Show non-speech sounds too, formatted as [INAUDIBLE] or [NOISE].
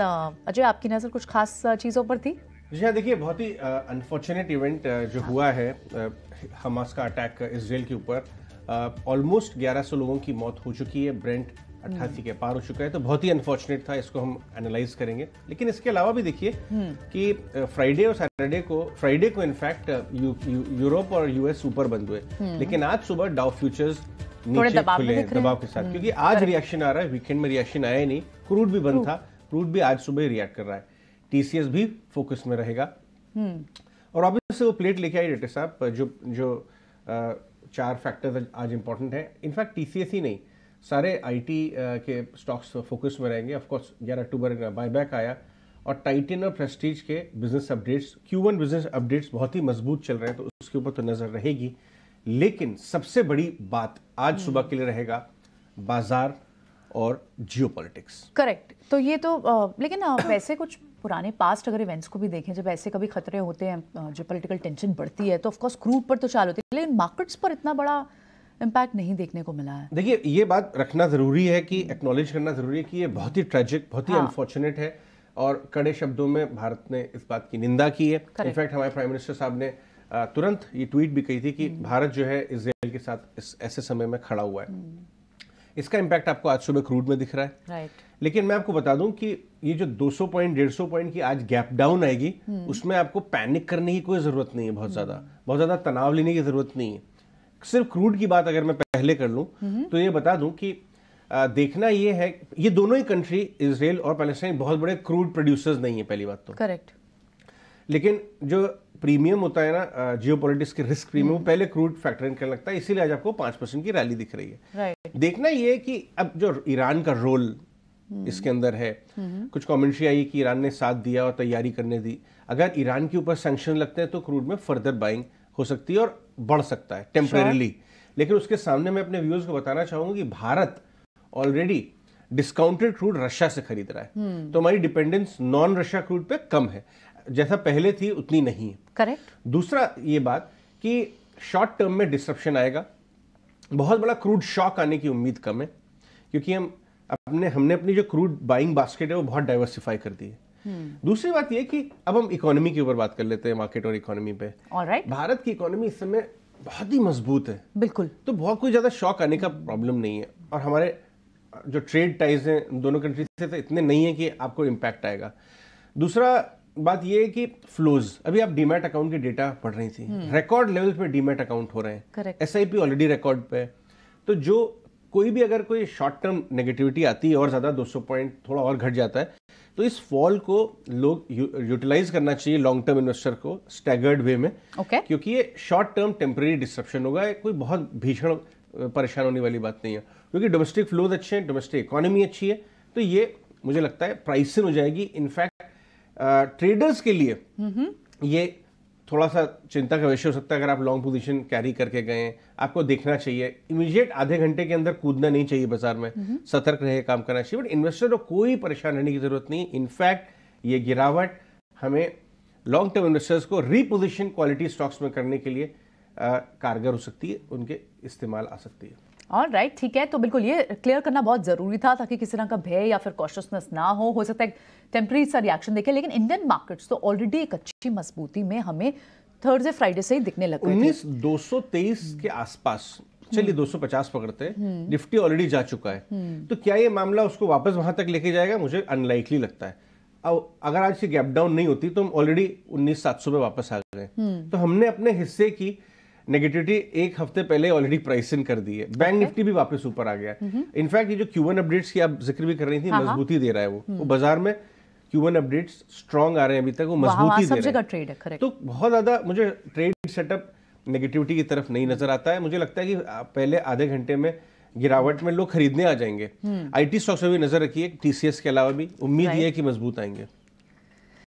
अजय आपकी नज़र कुछ खास चीज़ों पर थी जी हाँ देखिए बहुत ही अनफॉर्चुनेट इवेंट जो हुआ है हमास का अटैक इसराइल के ऊपर ऑलमोस्ट 1100 लोगों की मौत हो चुकी है ब्रेंट अट्ठासी हम्म। के पार हो चुका है तो बहुत ही अनफॉर्चुनेट था इसको हम एनालाइज करेंगे लेकिन इसके अलावा भी देखिए हम्म। कि फ्राइडे और सैटरडे को फ्राइडे को इनफैक्ट यू, यू, यूरोप और यूएस ऊपर बंद हुए हम्म। लेकिन आज सुबह डाउ फ्यूचर्स नीचे खुले दबाव के साथ क्योंकि आज रिएक्शन आ रहा है वीकेंड में रिएक्शन आया ही नहीं क्रूड भी बंद था क्रूड भी आज सुबह रिएक्ट कर रहा है टीसीएस भी फोकस में रहेगा हम्म। और ऑब्वियसली वो प्लेट लेके आई डेटे साहब जो जो आ, चार फैक्टर्स आज इंपॉर्टेंट हैं इनफैक्ट टीसीएस ही नहीं सारे आईटी के स्टॉक्स फोकस में रहेंगे ऑफकोर्स ग्यारह अक्टूबर बायबैक आया और टाइटन और प्रेस्टीज के business updates Q one business updates बहुत ही मजबूत चल रहे हैं तो उसके ऊपर तो नज़र रहेगी लेकिन सबसे बड़ी बात आज हम्म। सुबह के लिए रहेगा बाजार और जियो करेक्ट तो ये तो आ, लेकिन आ, [COUGHS] वैसे कुछ पुराने पास्ट अगर इवेंट्स को भी देखें जब ऐसे कभी खतरे होते हैं जो पोलिटिकल टेंशन बढ़ती है तो ऑफकोर्स क्रूड पर तो चाल होती है लेकिन मार्केट्स पर इतना बड़ा इम्पैक्ट नहीं देखने को मिला है देखिए ये बात रखना ज़रूरी है कि एक्नॉलेज करना ज़रूरी है कि ये बहुत ही ट्रेजिक बहुत ही अनफॉर्चुनेट हाँ। है और कड़े शब्दों में भारत ने इस बात की निंदा की है इनफैक्ट हमारे प्राइम मिनिस्टर साहब ने तुरंत ये ट्वीट भी कही थी कि हम्म। भारत जो है इसराइल के साथ इस ऐसे समय में खड़ा हुआ है हम्म। इसका इम्पैक्ट आपको आज सुबह क्रूड में दिख रहा है right. लेकिन मैं आपको बता दूं कि ये जो 200 पॉइंट 150 पॉइंट की आज गैप डाउन आएगी hmm. उसमें आपको पैनिक करने की कोई ज़रूरत नहीं है बहुत hmm. ज़्यादा हम्म। बहुत ज़्यादा तनाव लेने की ज़रूरत नहीं है सिर्फ क्रूड की बात अगर मैं पहले कर लूँ hmm. हम्म। तो ये बता दूँ कि देखना ये है ये दोनों ही कंट्री इसराइल और पैलेस्टाइन बहुत बड़े क्रूड प्रोड्यूसर्स नहीं है पहली बात तो करेक्ट लेकिन जो प्रीमियम होता है ना जियो पॉलिटिक्स के रिस्क प्रीमियम वो हम्म। पहले क्रूड फैक्टर इन करने लगता है इसीलिए आज आपको पांच परसेंट की रैली दिख रही है right. देखना ये कि अब जो ईरान का रोल हम्म। इसके अंदर है हम्म। कुछ कॉमेंट्री आई कि ईरान ने साथ दिया और तैयारी करने दी अगर ईरान के ऊपर सेंक्शन लगते हैं तो क्रूड में फर्दर बाइंग हो सकती है और बढ़ सकता है टेम्परेली sure. लेकिन उसके सामने मैं अपने व्यूज को बताना चाहूंगा कि Bharat already discounted crude Russia से खरीद रहा है तो हमारी डिपेंडेंस नॉन रशिया क्रूड पे कम है जैसा पहले थी उतनी नहीं है करेक्ट दूसरा ये बात कि शॉर्ट टर्म में डिस्ट्रप्शन आएगा बहुत बड़ा क्रूड शॉक आने की उम्मीद कम है क्योंकि हम अपने हमने अपनी जो क्रूड बाइंग बास्केट है वो बहुत डाइवर्सिफाई कर दी है hmm. दूसरी बात यह कि अब हम इकोनॉमी के ऊपर बात कर लेते हैं मार्केट और इकोनॉमी पे right. भारत की इकोनॉमी इस समय बहुत ही मजबूत है बिल्कुल तो बहुत कोई ज्यादा शॉक आने का प्रॉब्लम नहीं है और हमारे जो ट्रेड टाइज हैं दोनों कंट्रीज से तो इतने नहीं है कि आपको इम्पैक्ट आएगा दूसरा बात ये है कि फ्लोज अभी आप डीमेट अकाउंट के डेटा पढ़ रही थी रिकॉर्ड हम्म। लेवल पे डीमेट अकाउंट हो रहे हैं S I P already record पे तो जो कोई भी अगर कोई शॉर्ट टर्म नेगेटिविटी आती है और ज़्यादा 200 पॉइंट थोड़ा और घट जाता है तो इस फॉल को लोग यू, यूटिलाइज करना चाहिए लॉन्ग टर्म इन्वेस्टर को स्टैगर्ड वे में okay. क्योंकि ये शॉर्ट टर्म टेम्परेरी डिस्ट्रप्शन होगा कोई बहुत भीषण परेशान होने वाली बात नहीं है क्योंकि डोमेस्टिक फ्लोज अच्छे हैं डोमेस्टिक इकोनॉमी अच्छी है तो ये मुझे लगता है प्राइस हो जाएगी इनफैक्ट ट्रेडर्स के लिए ये थोड़ा सा चिंता का विषय हो सकता है अगर आप लॉन्ग पोजीशन कैरी करके गए हैं आपको देखना चाहिए इमीडिएट आधे घंटे के अंदर कूदना नहीं चाहिए बाजार में सतर्क रहे काम करना चाहिए बट इन्वेस्टर को कोई परेशान रहने की जरूरत नहीं इनफैक्ट ये गिरावट हमें लॉन्ग टर्म इन्वेस्टर्स को रीपोजिशन क्वालिटी स्टॉक्स में करने के लिए आ, कारगर हो सकती है उनके इस्तेमाल आ सकती है ऑल राइट ठीक है तो बिल्कुल ये क्लियर करना बहुत ज़रूरी था ताकि किसी तरह का भय या फिर कॉशियसनेस ना हो हो सकता है टेम्प्रेरी सा रिएक्शन देखे लेकिन इंडियन मार्केट्स तो ऑलरेडी एक अच्छी मजबूती में हमें थर्सडे फ्राइडे से ही दिखने लगे उन्नीस दो के आसपास चलिए 250 हम्म। पकड़ते हैं हम्म। निफ्टी ऑलरेडी जा चुका है हम्म। तो क्या ये मामला उसको वापस वहां तक लेके जाएगा मुझे अनलाइकली लगता है अब अगर आज से गैप डाउन नहीं होती तो हम ऑलरेडी उन्नीस सात सौ में वापस आ गए तो हमने अपने हिस्से की नेगेटिविटी एक हफ्ते पहले ऑलरेडी प्राइस इन कर दी है बैंक okay. निफ्टी भी वापस ऊपर आ गया इनफैक्ट हम्म हम्म। ये जो क्यू अपडेट्स की आप जिक्र भी कर रही थी हाँ, हाँ। मजबूती दे रहा है वो, हम्म। वो बाजार में क्यू अपडेट्स स्ट्रांग आ रहे हैं अभी तक वो मजबूती दे रहे हैं ट्रेड है तो बहुत ज्यादा मुझे ट्रेड सेटअप नेगेटिविटी की तरफ नहीं नजर आता है मुझे लगता है कि पहले आधे घंटे में गिरावट में लोग खरीदने आ जाएंगे आईटी स्टॉक्स में भी नजर रखिए टीसीएस के अलावा भी उम्मीद ये है कि मजबूत आएंगे